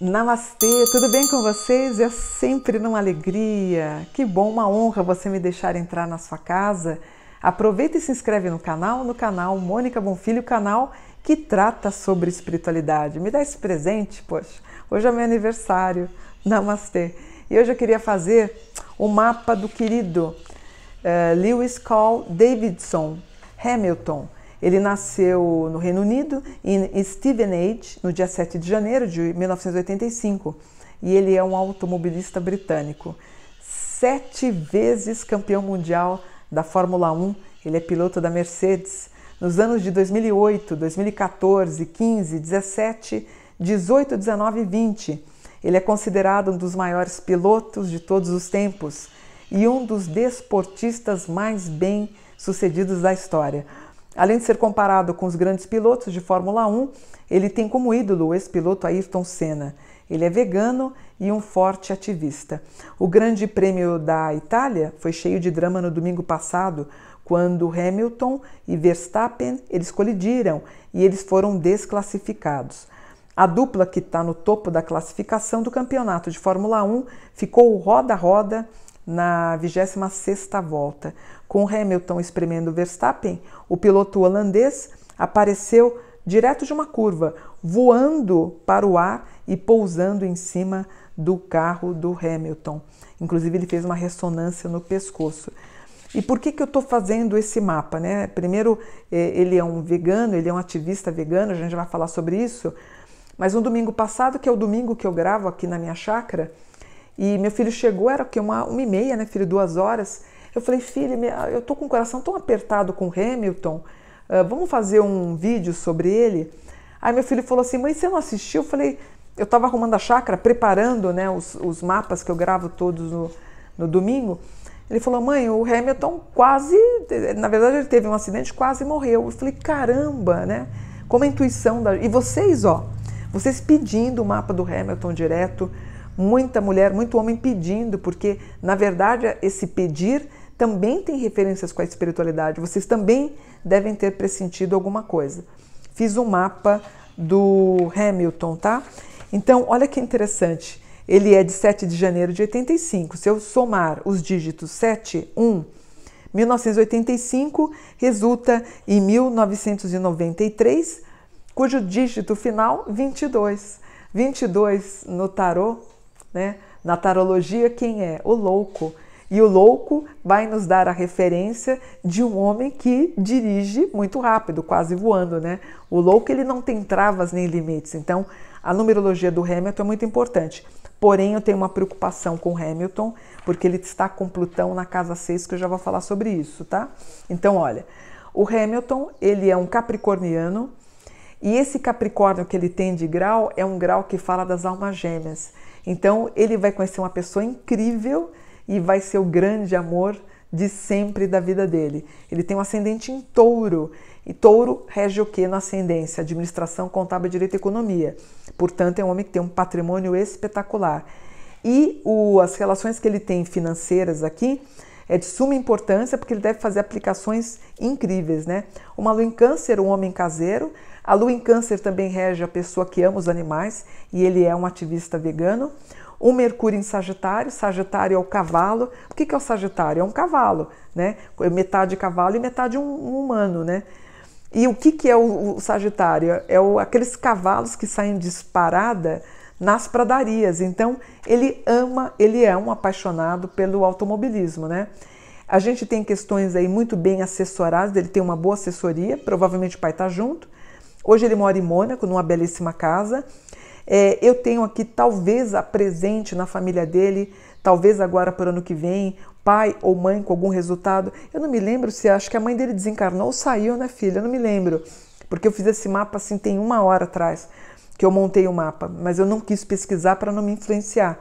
Namastê, tudo bem com vocês? É sempre uma alegria. Que bom, uma honra você me deixar entrar na sua casa. Aproveita e se inscreve no canal, no canal Mônica Bonfilho, canal que trata sobre espiritualidade. Me dá esse presente, poxa. Hoje é meu aniversário. Namastê. E hoje eu queria fazer o mapa do querido uh, Lewis Carl Davidson Hamilton. Ele nasceu no Reino Unido, em Stevenage, no dia 7 de janeiro de 1985, e ele é um automobilista britânico. Sete vezes campeão mundial da Fórmula 1, ele é piloto da Mercedes. Nos anos de 2008, 2014, 15, 17, 18, 19 e 20, ele é considerado um dos maiores pilotos de todos os tempos e um dos desportistas mais bem sucedidos da história. Além de ser comparado com os grandes pilotos de Fórmula 1, ele tem como ídolo o ex-piloto Ayrton Senna. Ele é vegano e um forte ativista. O Grande Prêmio da Itália foi cheio de drama no domingo passado, quando Hamilton e Verstappen eles colidiram e eles foram desclassificados. A dupla que está no topo da classificação do campeonato de Fórmula 1 ficou roda-roda na 26ª volta. Com Hamilton espremendo Verstappen, o piloto holandês apareceu direto de uma curva, voando para o ar e pousando em cima do carro do Hamilton. Inclusive ele fez uma ressonância no pescoço. E por que, que eu estou fazendo esse mapa? Né? Primeiro, eh, ele é um vegano, ele é um ativista vegano, a gente vai falar sobre isso, mas no domingo passado, que é o domingo que eu gravo aqui na minha chácara, e meu filho chegou, era o quê? Uma, uma e meia, né, filho? Duas horas. Eu falei, filho, eu tô com o coração tão apertado com o Hamilton, uh, vamos fazer um vídeo sobre ele? Aí meu filho falou assim, mãe, você não assistiu? Eu falei, eu estava arrumando a chácara, preparando né, os, os mapas que eu gravo todos no, no domingo. Ele falou, mãe, o Hamilton quase, na verdade ele teve um acidente, quase morreu. Eu falei, caramba, né? Como a intuição da... E vocês, ó, vocês pedindo o mapa do Hamilton direto, muita mulher, muito homem pedindo, porque na verdade esse pedir também tem referências com a espiritualidade. Vocês também devem ter pressentido alguma coisa. Fiz um mapa do Hamilton, tá? Então, olha que interessante. Ele é de 7 de janeiro de 85. Se eu somar os dígitos 7, 1, 1985 resulta em 1993 cujo dígito final 22. 22 no tarô, né? Na tarologia quem é? O louco. E o louco vai nos dar a referência de um homem que dirige muito rápido, quase voando, né? O louco ele não tem travas nem limites. Então, a numerologia do Hamilton é muito importante. Porém, eu tenho uma preocupação com Hamilton, porque ele está com Plutão na casa 6, que eu já vou falar sobre isso, tá? Então, olha, o Hamilton, ele é um capricorniano, e esse Capricórnio que ele tem de grau é um grau que fala das almas gêmeas. Então ele vai conhecer uma pessoa incrível e vai ser o grande amor de sempre da vida dele. Ele tem um ascendente em touro. E touro rege o que na ascendência? Administração, contábil, direito e economia. Portanto, é um homem que tem um patrimônio espetacular. E o, as relações que ele tem financeiras aqui é de suma importância porque ele deve fazer aplicações incríveis, né? Uma lua em câncer, um homem caseiro, a lua em câncer também rege a pessoa que ama os animais e ele é um ativista vegano. O Mercúrio em Sagitário, Sagitário é o cavalo. O que é o Sagitário? É um cavalo, né? É metade cavalo e metade um humano, né? E o que, que é o, Sagitário? É aqueles cavalos que saem disparada nas pradarias. Então, ele ama, ele é um apaixonado pelo automobilismo, né? A gente tem questões aí muito bem assessoradas, ele tem uma boa assessoria, provavelmente o pai está junto. Hoje ele mora em Mônaco, numa belíssima casa. É, eu tenho aqui, talvez, a presente na família dele, talvez agora para o ano que vem, pai ou mãe com algum resultado. Eu não me lembro se acho que a mãe dele desencarnou ou saiu, né, filha? Eu não me lembro. Porque eu fiz esse mapa assim, tem uma hora atrás que eu montei o mapa, mas eu não quis pesquisar para não me influenciar.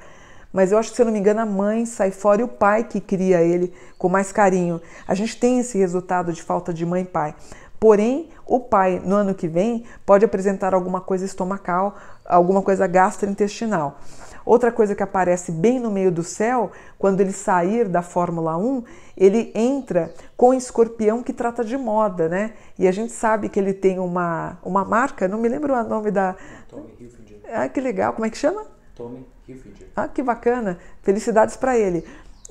Mas eu acho que, se eu não me engano, a mãe sai fora e o pai que cria ele com mais carinho. A gente tem esse resultado de falta de mãe e pai. Porém, o pai, no ano que vem, pode apresentar alguma coisa estomacal, alguma coisa gastrointestinal. Outra coisa que aparece bem no meio do céu, quando ele sair da Fórmula 1, ele entra com escorpião que trata de moda, né? E a gente sabe que ele tem uma, uma marca, não me lembro o nome da. Tommy Hilfiger. Ah, que legal, como é que chama? Tommy Hilfiger. Ah, que bacana, felicidades para ele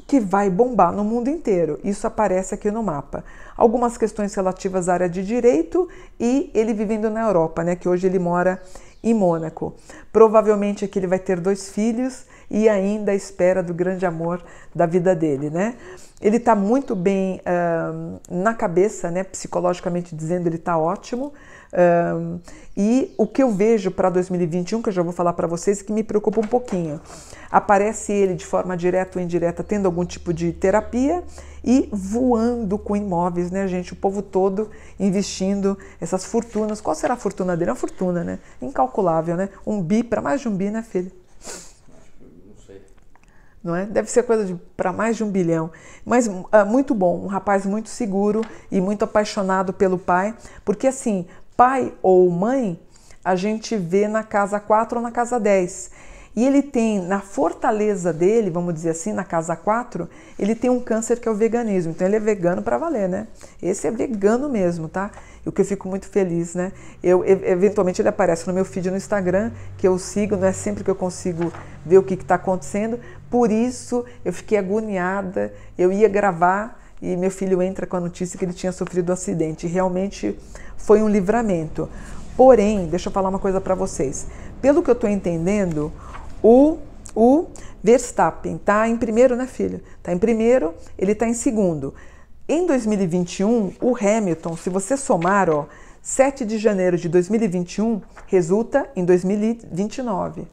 que vai bombar no mundo inteiro. Isso aparece aqui no mapa. Algumas questões relativas à área de direito e ele vivendo na Europa, né, que hoje ele mora em Mônaco. Provavelmente aqui ele vai ter dois filhos e ainda à espera do grande amor da vida dele, né? Ele está muito bem uh, na cabeça, né? Psicologicamente dizendo, ele está ótimo. e o que eu vejo para 2021, que eu já vou falar para vocês, que me preocupa um pouquinho. Aparece ele de forma direta ou indireta tendo algum tipo de terapia e voando com imóveis, né, gente? O povo todo investindo essas fortunas. Qual será a fortuna dele? É uma fortuna, né? Incalculável, né? Um bi para mais de um bi, né, filho? não é? Deve ser coisa para mais de um bilhão. Mas é, muito bom, um rapaz muito seguro e muito apaixonado pelo pai, porque assim, pai ou mãe, a gente vê na casa 4 ou na casa 10. E ele tem, na fortaleza dele, vamos dizer assim, na casa 4, ele tem um câncer que é o veganismo. Então ele é vegano para valer, né? Esse é vegano mesmo, tá? O que eu fico muito feliz, né? Eu, eventualmente ele aparece no meu feed no Instagram, que eu sigo, não é sempre que eu consigo ver o que está acontecendo. Por isso eu fiquei agoniada, eu ia gravar e meu filho entra com a notícia que ele tinha sofrido um acidente. Realmente foi um livramento. Porém, deixa eu falar uma coisa para vocês. Pelo que eu estou entendendo, o, o Verstappen está em primeiro, né, filha? Está em primeiro, ele está em segundo. Em 2021, o Hamilton, se você somar, ó, 7 de janeiro de 2021 resulta em 2029,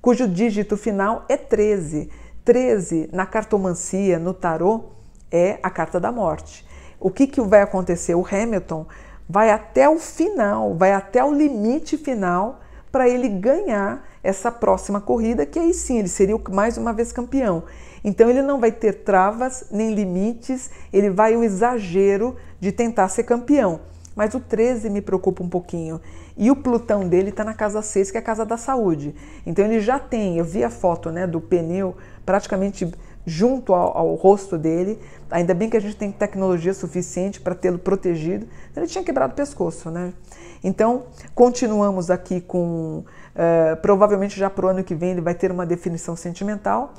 cujo dígito final é 13. 13 na cartomancia, no tarô, é a carta da morte. O que, que vai acontecer? O Hamilton vai até o final, vai até o limite final para ele ganhar essa próxima corrida, que aí sim ele seria mais uma vez campeão. Então ele não vai ter travas nem limites, ele vai o exagero de tentar ser campeão. Mas o 13 me preocupa um pouquinho. E o Plutão dele está na casa 6, que é a casa da saúde. Então ele já tem, eu vi a foto né, do pneu praticamente junto ao, ao, rosto dele. Ainda bem que a gente tem tecnologia suficiente para tê-lo protegido. Ele tinha quebrado o pescoço, né? Então, continuamos aqui com. Uh, provavelmente já para o ano que vem ele vai ter uma definição sentimental.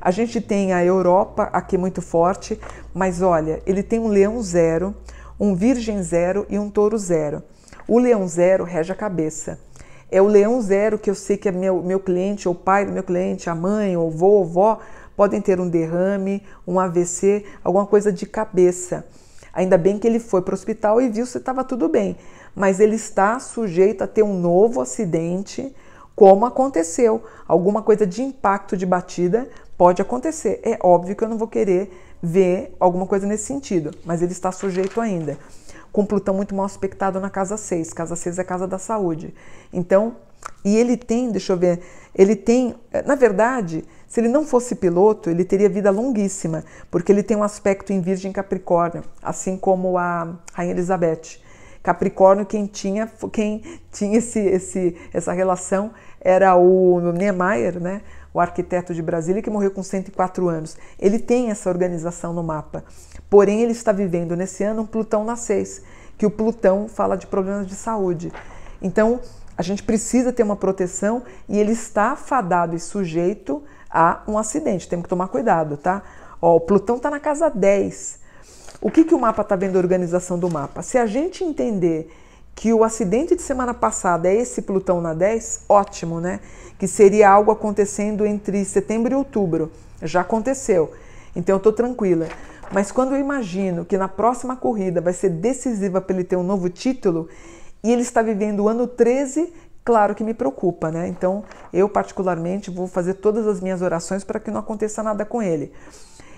A gente tem a Europa aqui muito forte, mas olha, ele tem um leão zero, um virgem zero e um touro zero. O leão zero rege a cabeça é o leão zero que eu sei que é meu, meu cliente, ou pai do meu cliente, a mãe, ou avô, ou vó, podem ter um derrame, um AVC, alguma coisa de cabeça. Ainda bem que ele foi para o hospital e viu se estava tudo bem, mas ele está sujeito a ter um novo acidente, como aconteceu. Alguma coisa de impacto de batida pode acontecer. É óbvio que eu não vou querer ver alguma coisa nesse sentido, mas ele está sujeito ainda. Com Plutão muito mal aspectado na casa 6. Casa 6 é a casa da saúde. Então, e ele tem, deixa eu ver, ele tem, eh, na verdade, se ele não fosse piloto, ele teria vida longuíssima, porque ele tem um aspecto em Virgem Capricórnio, assim como a Rainha Elizabeth. Capricórnio, quem tinha, quem tinha esse, esse, essa relação era o Niemeyer, né? o arquiteto de Brasília, que morreu com 104 anos. Ele tem essa organização no mapa. Porém, ele está vivendo nesse ano um Plutão na 6, que o Plutão fala de problemas de saúde. Então, a gente precisa ter uma proteção e ele está fadado e sujeito a um acidente. Temos que tomar cuidado, tá? Ó, o Plutão está na casa 10. O que, que o mapa está vendo a organização do mapa? Se a gente entender que o acidente de semana passada é esse Plutão na 10, ótimo, né? Que seria algo acontecendo entre setembro e outubro. Já aconteceu. Então eu tô tranquila. Mas quando eu imagino que na próxima corrida vai ser decisiva para ele ter um novo título, e ele está vivendo o ano 13, claro que me preocupa, né? Então, eu particularmente vou fazer todas as minhas orações para que não aconteça nada com ele.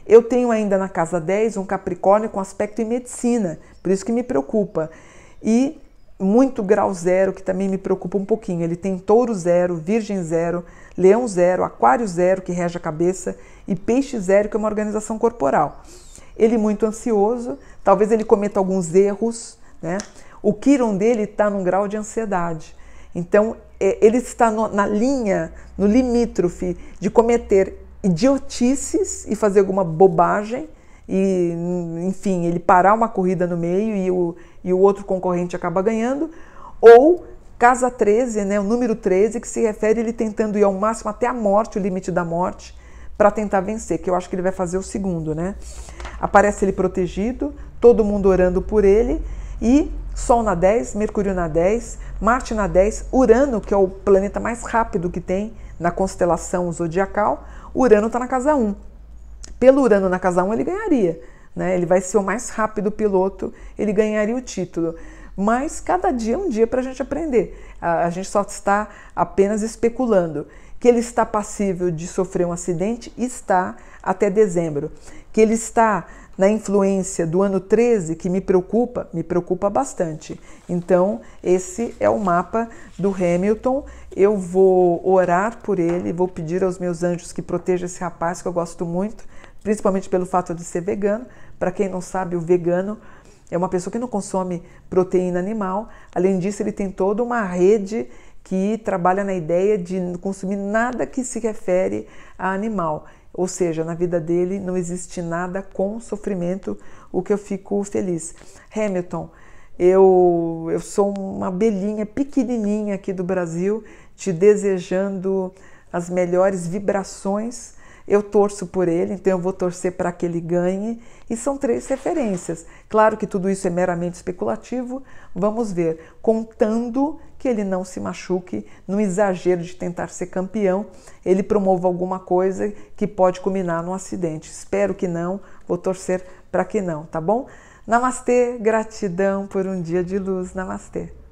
Eu tenho ainda na casa 10 um Capricórnio com aspecto em medicina, por isso que me preocupa. E muito grau zero, que também me preocupa um pouquinho. Ele tem touro zero, virgem zero, leão zero, aquário zero, que rege a cabeça, e peixe zero, que é uma organização corporal. Ele muito ansioso, talvez ele cometa alguns erros, né? O Kiron dele está num grau de ansiedade. Então, é, ele está no, na linha, no limítrofe de cometer idiotices e fazer alguma bobagem e, enfim, ele parar uma corrida no meio e o, e o outro concorrente acaba ganhando, ou casa 13, né, o número 13, que se refere ele tentando ir ao máximo até a morte, o limite da morte, para tentar vencer, que eu acho que ele vai fazer o segundo, né? Aparece ele protegido, todo mundo orando por ele e Sol na 10, Mercúrio na 10, Marte na 10, Urano, que é o planeta mais rápido que tem na constelação zodiacal, Urano está na casa 1. Pelo Urano na casa 1, ele ganharia. Né? Ele vai ser o mais rápido piloto, ele ganharia o título. Mas cada dia é um dia para a gente aprender. A, a gente só está apenas especulando que ele está passível de sofrer um acidente, está até dezembro. Que ele está na influência do ano 13, que me preocupa, me preocupa bastante. Então, esse é o mapa do Hamilton. Eu vou orar por ele, vou pedir aos meus anjos que proteja esse rapaz que eu gosto muito, principalmente pelo fato de ser vegano. Para quem não sabe, o vegano é uma pessoa que não consome proteína animal. Além disso, ele tem toda uma rede que trabalha na ideia de consumir nada que se refere a animal. Ou seja, na vida dele não existe nada com sofrimento, o que eu fico feliz. Hamilton, eu, eu sou uma abelhinha pequenininha aqui do Brasil, te desejando as melhores vibrações eu torço por ele, então eu vou torcer para que ele ganhe. E são três referências. Claro que tudo isso é meramente especulativo, vamos ver, contando que ele não se machuque no exagero de tentar ser campeão, ele promova alguma coisa que pode culminar num acidente. Espero que não, vou torcer para que não, tá bom? Namastê, gratidão por um dia de luz. Namastê.